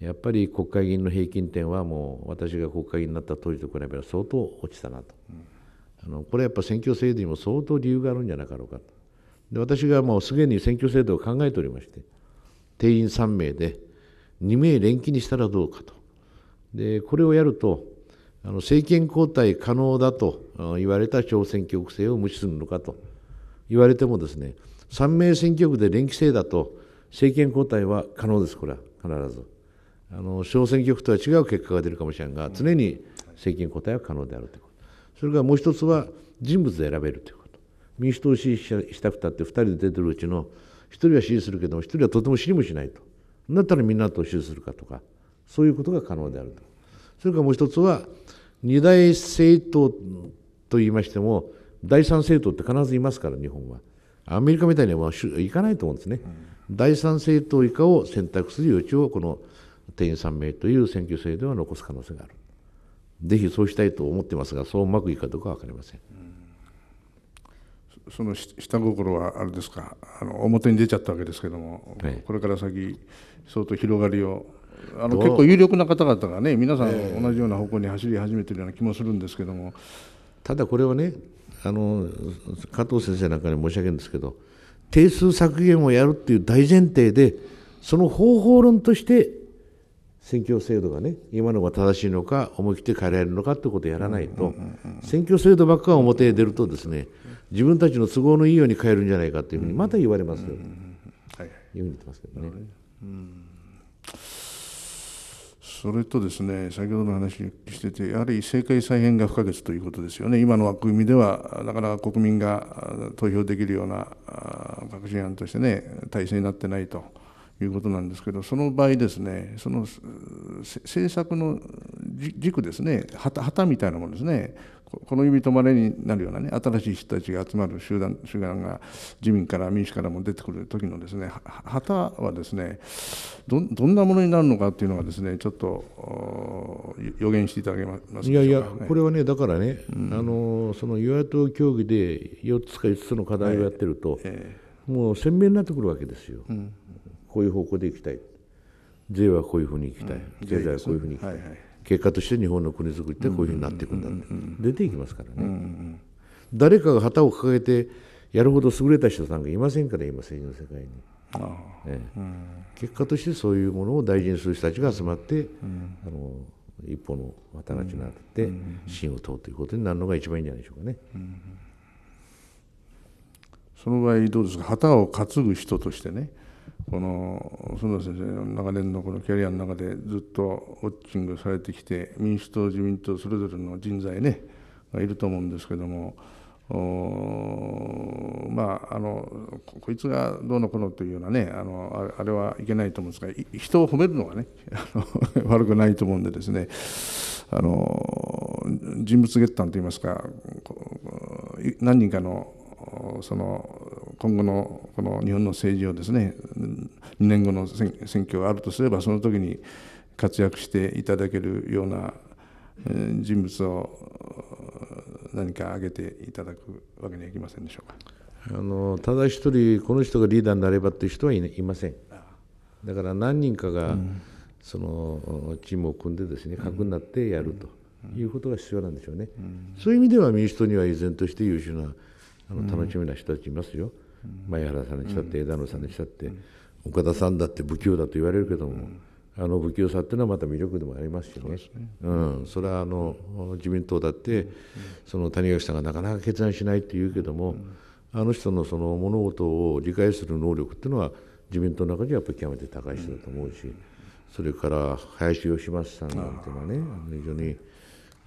うん、やっぱり国会議員の平均点はもう私が国会議員になった当時と比べれば相当落ちたなと。うんあのこれやっぱ選挙制度にも相当理由があるんじゃなかろうかとで私がもうすでに選挙制度を考えておりまして定員3名で2名連携にしたらどうかとでこれをやるとあの政権交代可能だと言われた小選挙区制を無視するのかと言われてもですね3名選挙区で連携制だと政権交代は可能ですこれは必ずあの小選挙区とは違う結果が出るかもしれんが常に政権交代は可能であるとそれからもう一つは人物で選べるということ民主党を支持したくたって2人で出てるうちの1人は支持するけども1人はとても支持もしないとだったらみんなと支持するかとかそういうことが可能であるとそれからもう一つは二大政党と言いましても第三政党って必ずいますから日本はアメリカみたいにはいかないと思うんですね、うん、第三政党以下を選択する余地をこの定員3名という選挙制では残す可能性がある。ぜひそうしたいと思ってますがそううまくいくかどうか分かりません。その下心はあれですかあの表に出ちゃったわけですけども、はい、これから先相当広がりをあの結構有力な方々がね皆さん同じような方向に走り始めてるような気もするんですけども、ただこれはねあの加藤先生なんかに申し上げるんですけど定数削減をやるっていう大前提でその方法論として選挙制度がね今のが正しいのか思い切って変えられるのかということをやらないと、選挙制度ばっか表へ出るとですね自分たちの都合のいいように変えるんじゃないかというふうにまた言われますよ、いうふうに言ってますけどね。それとですね先ほどの話してて、やはり政界再編が不可欠ということですよね、今の枠組みでは、なかなか国民が投票できるような革新案としてね、体制になってないと。いうことなんですけどその場合ですねその政策の軸ですね旗みたいなものですねこの指止まれになるようなね新しい人たちが集まる集団集団が自民から民主からも出てくる時のですね旗はですねどんなものになるのかっていうのがですねちょっと予言していただけますいやいや、これはねだからね、うん、あのその与野党協議で4つか5つの課題をやってると、えーえー、もう鮮明になってくるわけですよ。うんこういう方向でいきたい税はこういうふうにいきたい、経済はこういうふうにいきたい、結果として日本の国づくりってこういうふうになっていくんだって出ていきますからね、誰かが旗を掲げてやるほど優れた人さんがいませんから今政治の世界に。ええ、結果としてそういうものを大事にする人たちが集まって、あの一歩の渡らちになって芯を問うということになるのが一番いいんじゃないでしょうかね。その場合どうですか旗を担ぐ人としてねこの園田先生の長年のこのキャリアの中でずっとウォッチングされてきて民主党自民党それぞれの人材ねがいると思うんですけどもまああのこいつがどうのこのというようなねあのあれはいけないと思うんですが人を褒めるのはね (laughs) 悪くないと思うんでですねあの人物月間といいますか何人かのその今後のこの日本の政治をですね2年後の選挙があるとすればその時に活躍していただけるような人物を何か挙げていただくわけにはいきませんでしょうかあのただ一人この人がリーダーになればという人はいませんだから何人かが、そのチームを組んでですね核になってやるということが必要なんでしょうね、そういう意味では民主党には依然として優秀なあの楽しみな人たちいますよ、前原さんにしたって枝野さんにしたって、岡田さんだって不器用だと言われるけども、あの不器用さっていうのはまた魅力でもありますしねうん、それはあの自民党だって、その谷垣さんがなかなか決断しないって言うけども、あの人のその物事を理解する能力っていうのは自民党の中ではやっぱり極めて高い人だと思うし、それから林芳正さんなんていうのはね非常に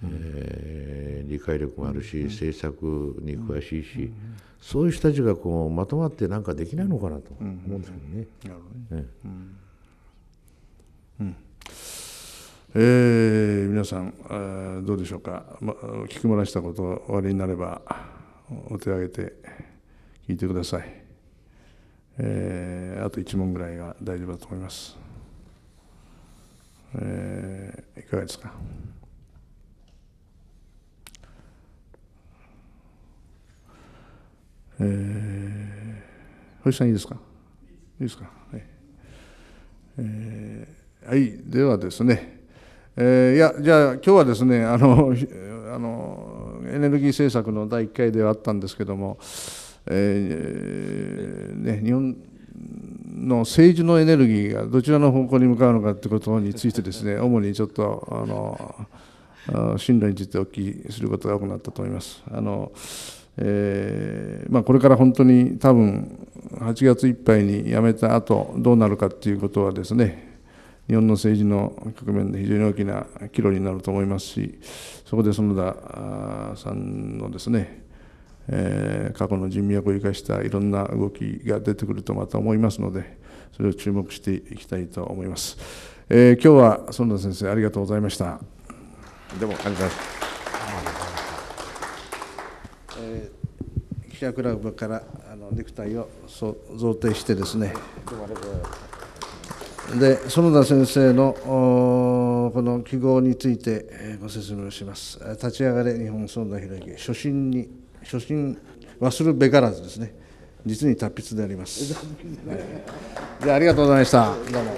えー、理解力もあるし、政策に詳しいし、そういう人たちがこうまとまって何かできないのかなと思うんですよね。え皆さん、どうでしょうか、ま、聞き漏らしたことおありになればお手を挙げて聞いてください、えー、あと1問ぐらいが大丈夫だと思います、えー、いかがですかえー、星さんいいですかいいですか、はいえー、はい、ではですね、えー、いやじゃあ今日はですねあの (laughs) あのエネルギー政策の第1回ではあったんですけども、えーね、日本の政治のエネルギーがどちらの方向に向かうのかということについてですね (laughs) 主にちょっとあの進路についてお聞きすることが多くなったと思います。あのえー、まあ、これから本当に多分8月いっぱいに辞めた後どうなるかっていうことはですね日本の政治の局面で非常に大きな岐路になると思いますしそこで園田さんのですね、えー、過去の人脈を生かしたいろんな動きが出てくるとまた思いますのでそれを注目していきたいと思います。えー、今日は園田先生ありがとうございました。どうもありがとうございます。えー、記者クラブからあのネクタイを贈呈してですねで園田先生のこの記号についてご説明します立ち上がれ日本園田博之初心に初心忘るべからずですね実に達筆でありますじゃあありがとうございましたどうも